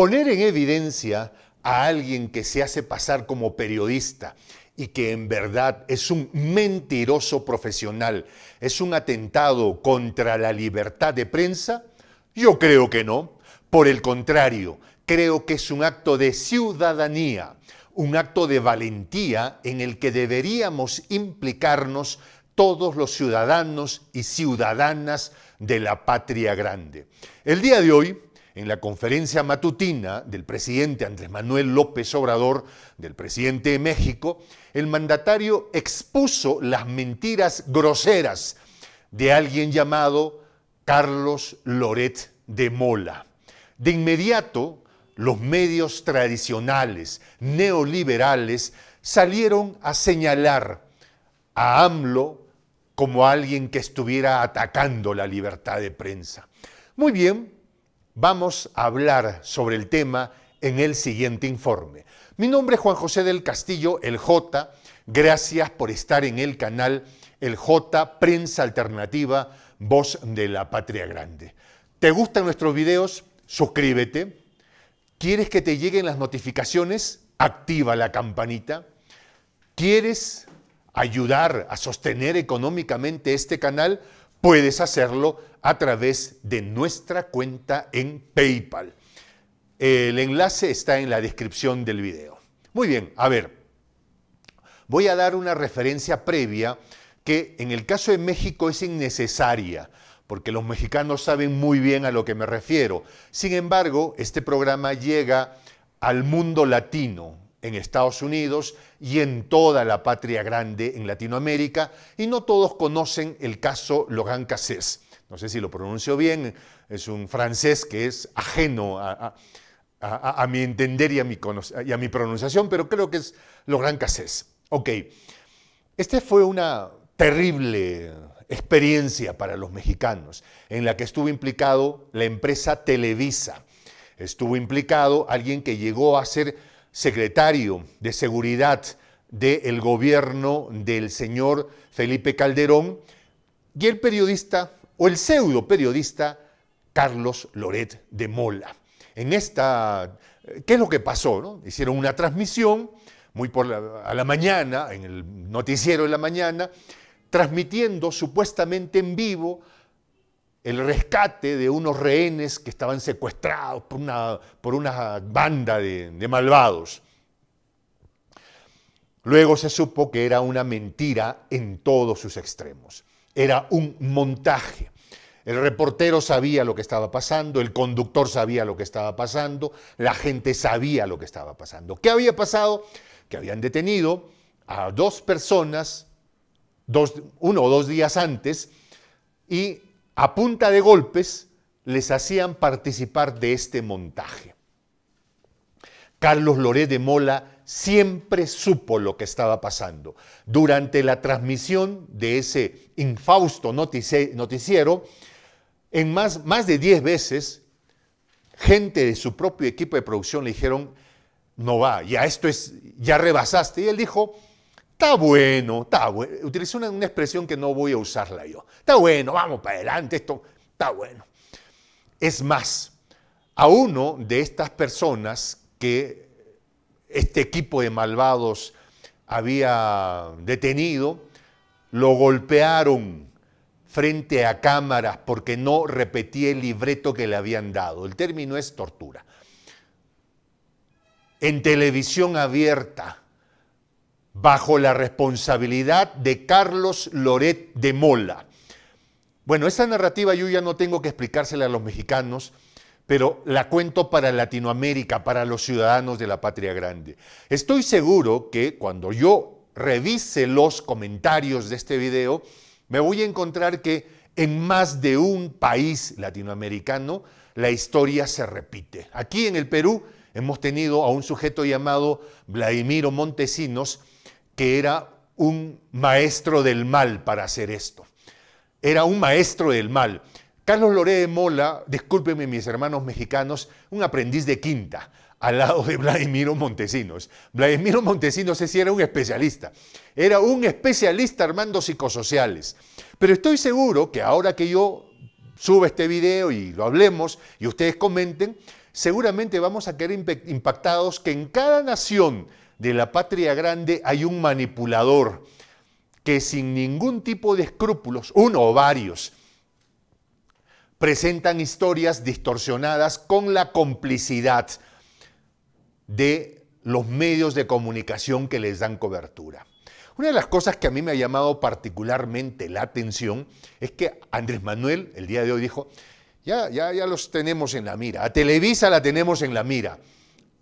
Poner en evidencia a alguien que se hace pasar como periodista y que en verdad es un mentiroso profesional, es un atentado contra la libertad de prensa? Yo creo que no. Por el contrario, creo que es un acto de ciudadanía, un acto de valentía en el que deberíamos implicarnos todos los ciudadanos y ciudadanas de la patria grande. El día de hoy en la conferencia matutina del presidente Andrés Manuel López Obrador, del presidente de México, el mandatario expuso las mentiras groseras de alguien llamado Carlos Loret de Mola. De inmediato, los medios tradicionales, neoliberales, salieron a señalar a AMLO como alguien que estuviera atacando la libertad de prensa. Muy bien, Vamos a hablar sobre el tema en el siguiente informe. Mi nombre es Juan José del Castillo, el J. Gracias por estar en el canal El J Prensa Alternativa, Voz de la Patria Grande. ¿Te gustan nuestros videos? Suscríbete. ¿Quieres que te lleguen las notificaciones? Activa la campanita. ¿Quieres ayudar a sostener económicamente este canal? puedes hacerlo a través de nuestra cuenta en PayPal. El enlace está en la descripción del video. Muy bien, a ver, voy a dar una referencia previa que en el caso de México es innecesaria, porque los mexicanos saben muy bien a lo que me refiero. Sin embargo, este programa llega al mundo latino, en Estados Unidos y en toda la patria grande en Latinoamérica, y no todos conocen el caso Logan Cassés. No sé si lo pronuncio bien, es un francés que es ajeno a, mi entender y a mi, a mi pronunciación, pero creo que es Logan Cassés. Ok, esta fue una terrible experiencia para los mexicanos, en la que estuvo implicado la empresa Televisa. Estuvo implicado alguien que llegó a ser secretario de Seguridad del gobierno del señor Felipe Calderón y el periodista o el pseudo periodista Carlos Loret de Mola. En esta, eh, ¿qué es lo que pasó? Hicieron una transmisión muy por a la mañana, en el noticiero de la mañana, transmitiendo supuestamente en vivo el rescate de unos rehenes que estaban secuestrados por una, por una banda de, malvados. Luego se supo que era una mentira en todos sus extremos. Era un montaje. El reportero sabía lo que estaba pasando, el conductor sabía lo que estaba pasando, la gente sabía lo que estaba pasando. ¿Qué había pasado? Que habían detenido a dos personas dos, uno o dos días antes y a punta de golpes, les hacían participar de este montaje. Carlos Loré de Mola siempre supo lo que estaba pasando. Durante la transmisión de ese infausto noticiero, en más, más de 10 veces, gente de su propio equipo de producción le dijeron, no va, ya esto es, ya rebasaste. Y él dijo, Está bueno, está bueno. Utilicé una, expresión que no voy a usarla yo. Está bueno, vamos para adelante, esto está bueno. Es más, a uno de estas personas que este equipo de malvados había detenido, lo golpearon frente a cámaras porque no repetía el libreto que le habían dado. El término es tortura. En televisión abierta, bajo la responsabilidad de Carlos Loret de Mola. Bueno, esta narrativa yo ya no tengo que explicársela a los mexicanos, pero la cuento para Latinoamérica, para los ciudadanos de la patria grande. Estoy seguro que cuando yo revise los comentarios de este video, me voy a encontrar que en más de un país latinoamericano la historia se repite. Aquí en el Perú hemos tenido a un sujeto llamado Vladimiro Montesinos, que era un maestro del mal para hacer esto. Era un maestro del mal. Carlos Loré de Mola, discúlpenme mis hermanos mexicanos, un aprendiz de quinta al lado de Vladimiro Montesinos. Vladimiro Montesinos ese era un especialista. Era un especialista armando psicosociales. Pero estoy seguro que ahora que yo suba este video y lo hablemos y ustedes comenten, seguramente vamos a quedar impactados que en cada nación de la patria grande hay un manipulador que sin ningún tipo de escrúpulos, uno o varios, presentan historias distorsionadas con la complicidad de los medios de comunicación que les dan cobertura. Una de las cosas que a mí me ha llamado particularmente la atención es que Andrés Manuel el día de hoy dijo, ya, ya, ya los tenemos en la mira, a Televisa la tenemos en la mira,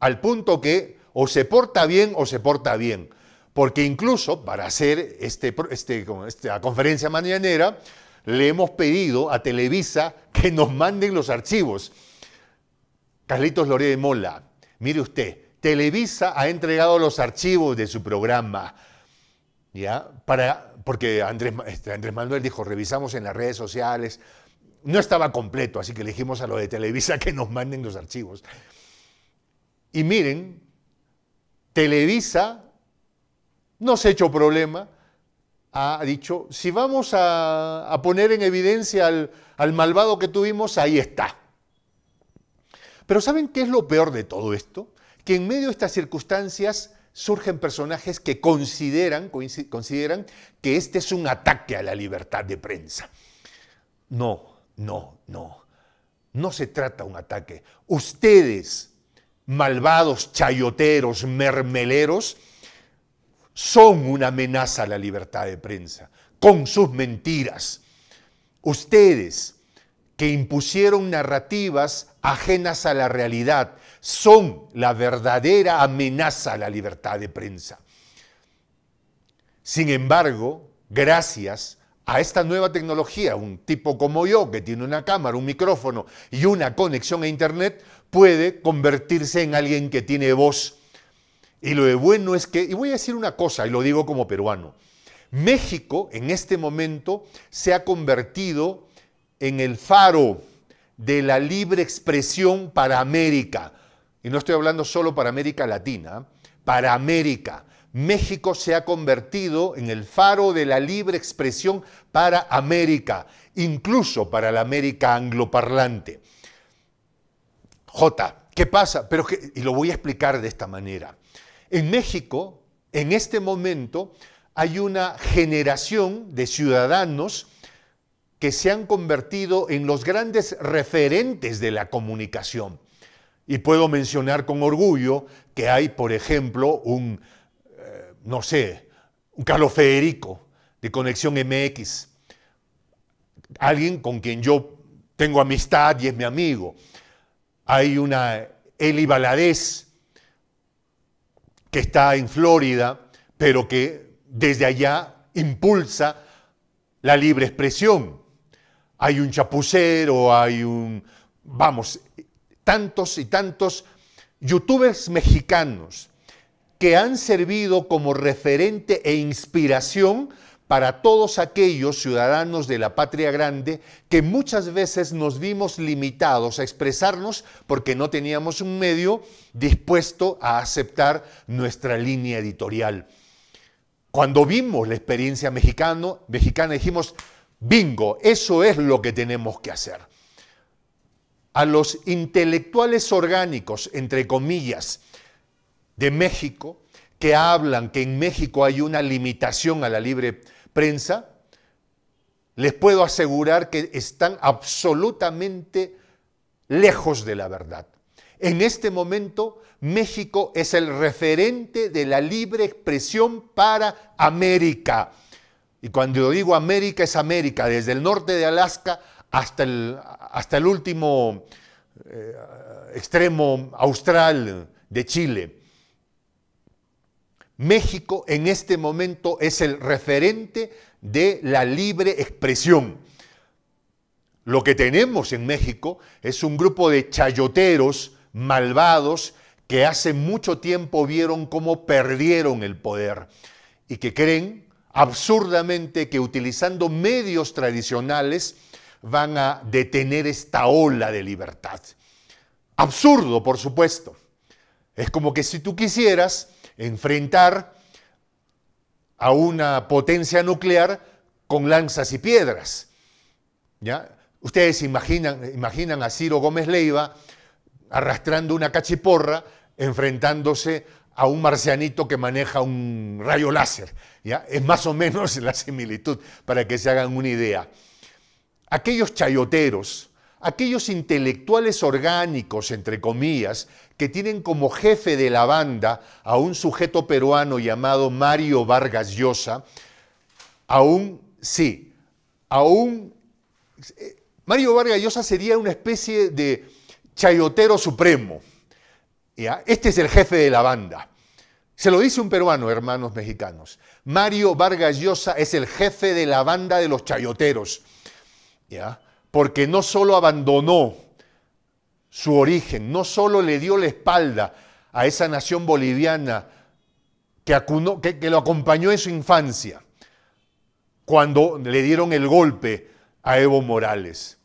al punto que o se porta bien o se porta bien. Porque incluso para hacer este, este, esta conferencia mañanera, le hemos pedido a Televisa que nos manden los archivos. Carlitos Loré de Mola, mire usted, Televisa ha entregado los archivos de su programa. ¿Ya? Para, porque Andrés, este, Andrés Manuel dijo, revisamos en las redes sociales, no estaba completo, así que elegimos a lo de Televisa que nos manden los archivos. Y miren, Televisa no se ha hecho problema, ha dicho, si vamos a, poner en evidencia al, malvado que tuvimos, ahí está. Pero ¿saben qué es lo peor de todo esto? Que en medio de estas circunstancias surgen personajes que consideran, consideran que este es un ataque a la libertad de prensa. No, no, no. No se trata de un ataque. Ustedes malvados, chayoteros, mermeleros, son una amenaza a la libertad de prensa, con sus mentiras. Ustedes que impusieron narrativas ajenas a la realidad son la verdadera amenaza a la libertad de prensa. Sin embargo, gracias a esta nueva tecnología, un tipo como yo que tiene una cámara, un micrófono y una conexión a Internet, puede convertirse en alguien que tiene voz. Y lo de bueno es que, y voy a decir una cosa, y lo digo como peruano, México en este momento se ha convertido en el faro de la libre expresión para América. Y no estoy hablando solo para América Latina, para América. México se ha convertido en el faro de la libre expresión para América, incluso para la América angloparlante. J, ¿qué pasa? Pero y lo voy a explicar de esta manera. En México, en este momento, hay una generación de ciudadanos que se han convertido en los grandes referentes de la comunicación. Y puedo mencionar con orgullo que hay, por ejemplo, un, eh, no sé, un Carlos Federico de Conexión MX, alguien con quien yo tengo amistad y es mi amigo hay una Eli Valadez que está en Florida, pero que desde allá impulsa la libre expresión. Hay un chapucero, hay un, vamos, tantos y tantos youtubers mexicanos que han servido como referente e inspiración para todos aquellos ciudadanos de la patria grande que muchas veces nos vimos limitados a expresarnos porque no teníamos un medio dispuesto a aceptar nuestra línea editorial. Cuando vimos la experiencia mexicano, mexicana dijimos, bingo, eso es lo que tenemos que hacer. A los intelectuales orgánicos, entre comillas, de México, que hablan que en México hay una limitación a la libre prensa, les puedo asegurar que están absolutamente lejos de la verdad. En este momento, México es el referente de la libre expresión para América. Y cuando digo América, es América, desde el norte de Alaska hasta el, hasta el último eh, extremo austral de Chile. México en este momento es el referente de la libre expresión. Lo que tenemos en México es un grupo de chayoteros malvados que hace mucho tiempo vieron cómo perdieron el poder y que creen absurdamente que utilizando medios tradicionales van a detener esta ola de libertad. Absurdo, por supuesto. Es como que si tú quisieras enfrentar a una potencia nuclear con lanzas y piedras. ¿ya? Ustedes imaginan, imaginan a Ciro Gómez Leiva arrastrando una cachiporra, enfrentándose a un marcianito que maneja un rayo láser. ¿ya? Es más o menos la similitud para que se hagan una idea. Aquellos chayoteros, aquellos intelectuales orgánicos, entre comillas, que tienen como jefe de la banda a un sujeto peruano llamado Mario Vargas Llosa, aún, sí, aún, eh, Mario Vargas Llosa sería una especie de chayotero supremo. Este es el jefe de la banda. Se lo dice un peruano, hermanos mexicanos. Mario Vargas Llosa es el jefe de la banda de los chayoteros. ¿ya? porque no solo abandonó su origen, no solo le dio la espalda a esa nación boliviana que, lo acompañó en su infancia, cuando le dieron el golpe a Evo Morales.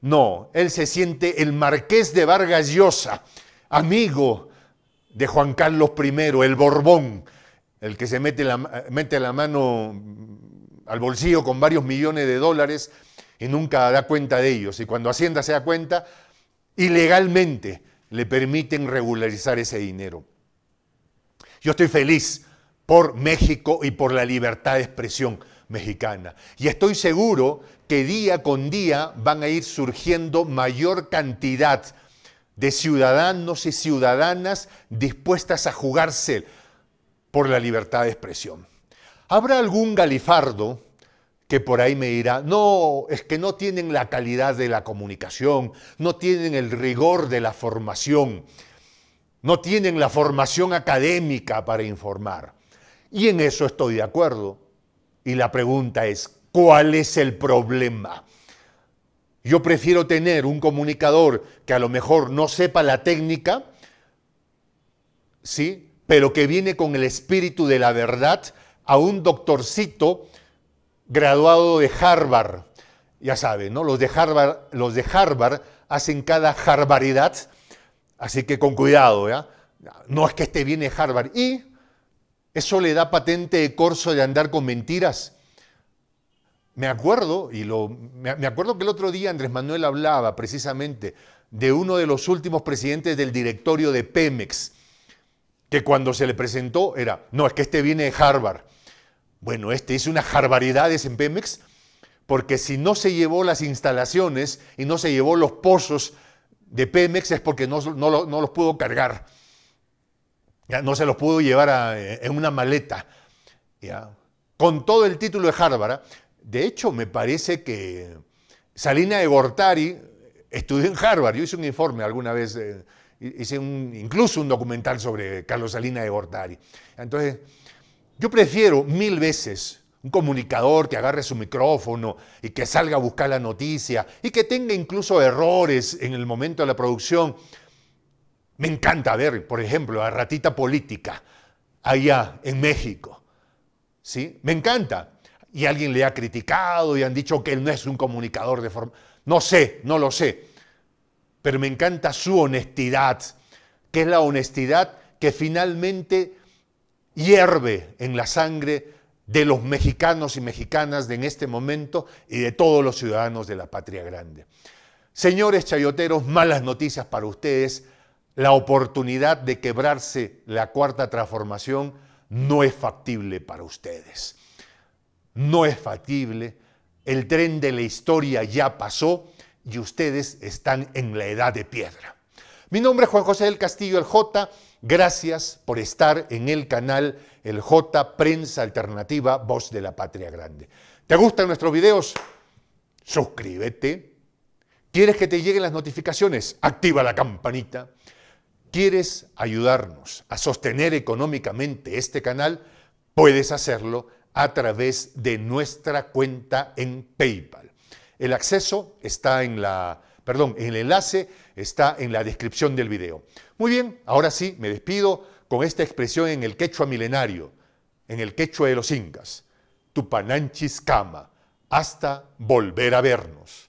No, él se siente el marqués de Vargas Llosa, amigo de Juan Carlos I, el Borbón, el que se mete la, mete la mano al bolsillo con varios millones de dólares y nunca da cuenta de ellos. Y cuando Hacienda se da cuenta, ilegalmente le permiten regularizar ese dinero. Yo estoy feliz por México y por la libertad de expresión mexicana. Y estoy seguro que día con día van a ir surgiendo mayor cantidad de ciudadanos y ciudadanas dispuestas a jugarse por la libertad de expresión. ¿Habrá algún galifardo que por ahí me dirá, no, es que no tienen la calidad de la comunicación, no tienen el rigor de la formación, no tienen la formación académica para informar. Y en eso estoy de acuerdo. Y la pregunta es, ¿cuál es el problema? Yo prefiero tener un comunicador que a lo mejor no sepa la técnica, ¿sí? Pero que viene con el espíritu de la verdad a un doctorcito graduado de Harvard. Ya saben, ¿no? Los de Harvard, los de hacen cada Harvardidad, así que con cuidado, No es que este viene Harvard. Y eso le da patente de corso de andar con mentiras. Me acuerdo, y lo, me acuerdo que el otro día Andrés Manuel hablaba precisamente de uno de los últimos presidentes del directorio de Pemex, que cuando se le presentó era, no, es que este viene de Harvard. Bueno, este hizo unas barbaridades en Pemex, porque si no se llevó las instalaciones y no se llevó los pozos de Pemex es porque no, los pudo cargar. no se los pudo llevar eh, en una maleta. Con todo el título de Harvard. De hecho, me parece que Salina de Gortari estudió en Harvard. Yo hice un informe alguna vez, eh, hice incluso un documental sobre Carlos Salina de Gortari. Entonces, yo prefiero mil veces un comunicador que agarre su micrófono y que salga a buscar la noticia y que tenga incluso errores en el momento de la producción. Me encanta ver, por ejemplo, a Ratita Política allá en México. ¿Sí? Me encanta. Y alguien le ha criticado y han dicho que él no es un comunicador de forma... No sé, no lo sé. Pero me encanta su honestidad, que es la honestidad que finalmente hierve en la sangre de los mexicanos y mexicanas de en este momento y de todos los ciudadanos de la patria grande. Señores chayoteros, malas noticias para ustedes. La oportunidad de quebrarse la cuarta transformación no es factible para ustedes. No es factible. El tren de la historia ya pasó y ustedes están en la edad de piedra. Mi nombre es Juan José del Castillo, el J. Gracias por estar en el canal El J Prensa Alternativa, Voz de la Patria Grande. ¿Te gustan nuestros videos? Suscríbete. ¿Quieres que te lleguen las notificaciones? Activa la campanita. ¿Quieres ayudarnos a sostener económicamente este canal? Puedes hacerlo a través de nuestra cuenta en PayPal. El acceso está en la perdón, el enlace está en la descripción del video. Muy bien, ahora sí, me despido con esta expresión en el quechua milenario, en el quechua de los incas, Tupananchis Cama, hasta volver a vernos.